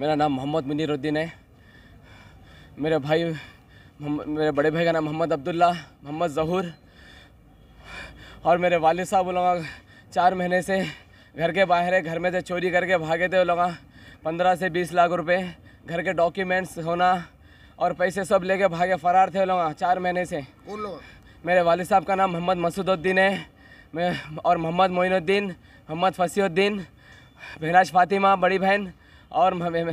मेरा नाम मोहम्मद मुनीरुद्दीन है मेरे भाई मेरे बड़े भाई का नाम मोहम्मद अब्दुल्ला मोहम्मद जहूर और मेरे वाले साहब वो लोग चार महीने से घर के बाहर है घर में से चोरी करके भागे थे वो लोग पंद्रह से बीस लाख रुपए घर के डॉक्यूमेंट्स होना और पैसे सब लेके भागे फरार थे वो लोग चार महीने से मेरे वाले साहब का नाम मोहम्मद मसूदुद्दीन है मैं और मोहम्मद मोइनुद्दीन मोहम्मद फसीुद्दीन बहराज फातिमा बड़ी बहन और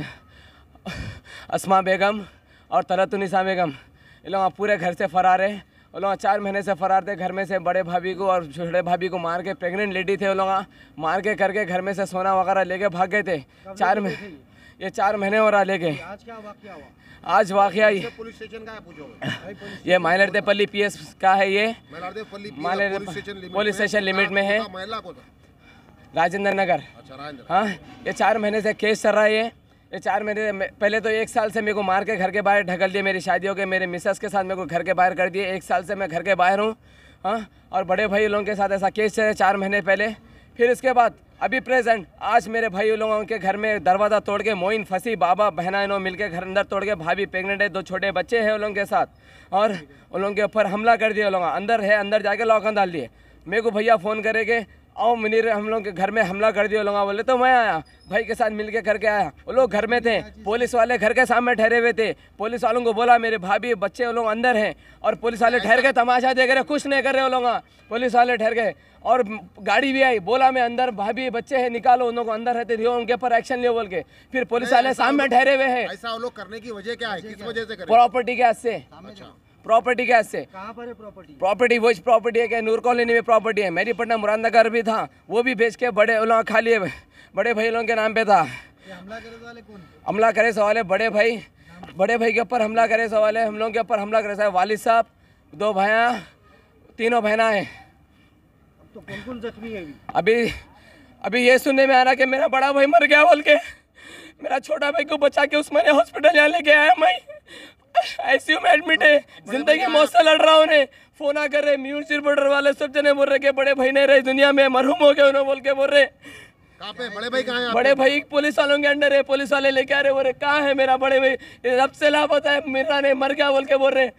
असमा बेगम और तलतुनिसा बेगम ये लोग पूरे घर से फरार है वो लोग चार महीने से फरार थे घर में से बड़े भाभी को और छोटे भाभी को मार के प्रेग्नेंट लेडी थे वो लोग मार के करके घर में से सोना वगैरह लेके भाग गए थे चार महीने ये चार महीने हो रहा लेके आज क्या वाक्य हुआ आज ये पुलिस स्टेशन का है ये माइलरदेपल्ली पीएस का है ये माइलरदेपल्ली पुलिस स्टेशन लिमिट में है राजेंद्र नगर अच्छा, हाँ ये चार महीने से केस चल रहा है ये ये चार महीने पहले तो एक साल से मेरे को मार के घर के बाहर ढकल दिए मेरी शादी हो गई मेरे मिसेस के साथ मेरे को घर के बाहर कर दिए एक साल से मैं घर के बाहर हूँ हाँ और बड़े भाई लोगों के साथ ऐसा केस चल रहा है चार महीने पहले फिर इसके बाद अभी प्रेजेंट आज मेरे भाई लोगों के घर में दरवाज़ा तोड़ के मोइन फंसी बाबा बहना इन्हों मिल घर अंदर तोड़ के भाभी प्रेगनेंट है दो छोटे बच्चे हैं उन लोगों के साथ और उन लोगों के ऊपर हमला कर दिया उन लोगों अंदर है अंदर जाके लॉकन डाल दिए मेरे को भैया फ़ोन करेंगे आओ मुनीर हम लोग के घर में हमला कर दिया लोग बोले तो मैं आया भाई के साथ के करके आया वो लोग घर में थे पुलिस वाले घर के सामने ठहरे हुए थे पुलिस वालों को बोला मेरे भाभी बच्चे वो लोग अंदर हैं और पुलिस वाले ठहर के तमाशा देख रहे कुछ नहीं कर रहे वो लोग पुलिस वाले ठहर गए और गाड़ी भी आई बोला मैं अंदर भाभी बच्चे हैं निकालो उन लोगों को अंदर रहते थे उनके ऊपर एक्शन लियो बोल के फिर पुलिस वाले सामने ठहरे हुए हैं ऐसा वो लोग करने की वजह क्या है किस वजह से प्रॉपर्टी के हाथ से अच्छा। प्रॉपर्टी कैसे से कहाँ पर है प्रॉपर्टी प्रॉपर्टी वो प्रॉपर्टी है क्या नूर कॉलोनी में प्रॉपर्टी है मेरी पटना मुरादनगर भी था वो भी बेच के बड़े लोग खाली बड़े भाई लोगों के नाम पे था हमला करे सवाल है बड़े भाई बड़े भाई के ऊपर हमला करे सवाल है हम लोगों के ऊपर हमला करे सवाल वालिद साहब दो भाया तीनों बहना तो है अभी अभी ये सुनने में आ रहा कि मेरा बड़ा भाई मर गया बोल के मेरा छोटा भाई को बचा के उस हॉस्पिटल यहाँ लेके आया मैं आईसीयू में एडमिट है जिंदगी मौत से लड़ रहा उन्हें फोन आ कर रहे म्यूट रिपोर्टर वाले सब जने बोल रहे के बड़े भाई नहीं रहे दुनिया में मरहूम हो गए उन्हें बोल के बोल रहे पे बड़े भाई कहाँ बड़े भाई पुलिस वालों के अंडर है पुलिस वाले लेके आ रहे बोल रहे कहाँ है मेरा बड़े भाई रब से लापता है मेरा नहीं मर गया बोल के बोल रहे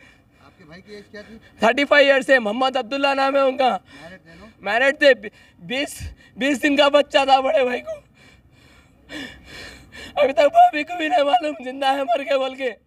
थर्टी फाइव ईयर्स है मोहम्मद अब्दुल्ला नाम है उनका मैरिड थे बीस बीस दिन का बच्चा था बड़े भाई को अभी तक भाभी को भी नहीं मालूम जिंदा है मर के बोल के